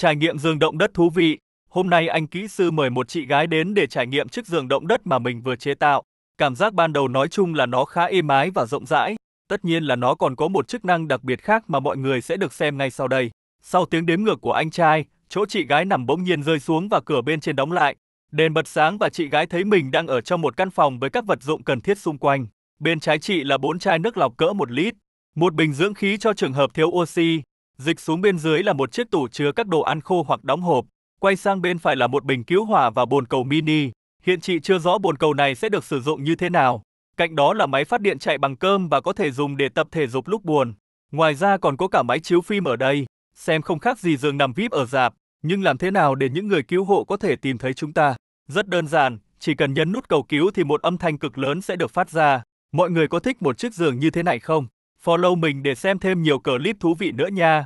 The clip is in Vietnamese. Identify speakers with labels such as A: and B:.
A: Trải nghiệm giường động đất thú vị. Hôm nay anh kỹ sư mời một chị gái đến để trải nghiệm chiếc giường động đất mà mình vừa chế tạo. Cảm giác ban đầu nói chung là nó khá êm ái và rộng rãi. Tất nhiên là nó còn có một chức năng đặc biệt khác mà mọi người sẽ được xem ngay sau đây. Sau tiếng đếm ngược của anh trai, chỗ chị gái nằm bỗng nhiên rơi xuống và cửa bên trên đóng lại. Đèn bật sáng và chị gái thấy mình đang ở trong một căn phòng với các vật dụng cần thiết xung quanh. Bên trái chị là bốn chai nước lọc cỡ một lít, một bình dưỡng khí cho trường hợp thiếu oxy, Dịch xuống bên dưới là một chiếc tủ chứa các đồ ăn khô hoặc đóng hộp, quay sang bên phải là một bình cứu hỏa và bồn cầu mini. Hiện chị chưa rõ bồn cầu này sẽ được sử dụng như thế nào. Cạnh đó là máy phát điện chạy bằng cơm và có thể dùng để tập thể dục lúc buồn. Ngoài ra còn có cả máy chiếu phim ở đây, xem không khác gì giường nằm VIP ở dạp, nhưng làm thế nào để những người cứu hộ có thể tìm thấy chúng ta? Rất đơn giản, chỉ cần nhấn nút cầu cứu thì một âm thanh cực lớn sẽ được phát ra. Mọi người có thích một chiếc giường như thế này không? Follow mình để xem thêm nhiều clip thú vị nữa nha.